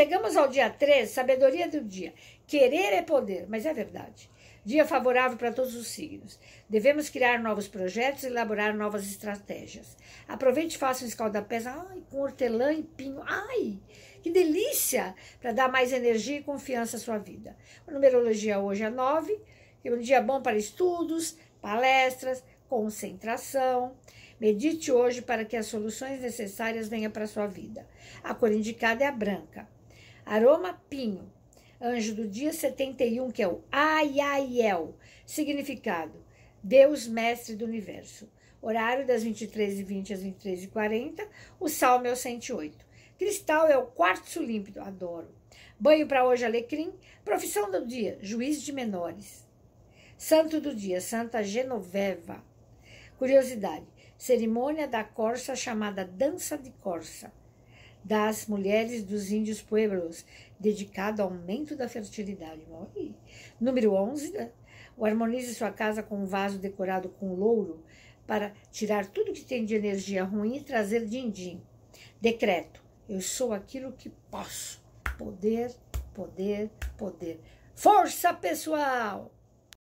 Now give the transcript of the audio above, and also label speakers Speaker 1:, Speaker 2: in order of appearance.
Speaker 1: Chegamos ao dia 13, sabedoria do dia. Querer é poder, mas é verdade. Dia favorável para todos os signos. Devemos criar novos projetos e elaborar novas estratégias. Aproveite e faça um escaldapés ai, com hortelã e pinho. Ai, que delícia! Para dar mais energia e confiança à sua vida. A numerologia hoje é 9. É um dia bom para estudos, palestras, concentração. Medite hoje para que as soluções necessárias venham para a sua vida. A cor indicada é a branca. Aroma pinho. Anjo do dia 71, que é o Ayael, Significado: Deus mestre do universo. Horário das 23h20 às 23h40. O salmo é o 108. Cristal é o quartzo límpido. Adoro. Banho para hoje, alecrim. Profissão do dia: juiz de menores. Santo do dia: Santa Genoveva. Curiosidade: cerimônia da corça chamada dança de corsa das mulheres dos índios pueblos, dedicado ao aumento da fertilidade. Bom, Número 11, né? o harmonize sua casa com um vaso decorado com louro para tirar tudo que tem de energia ruim e trazer din-din. Decreto, eu sou aquilo que posso. Poder, poder, poder. Força, pessoal!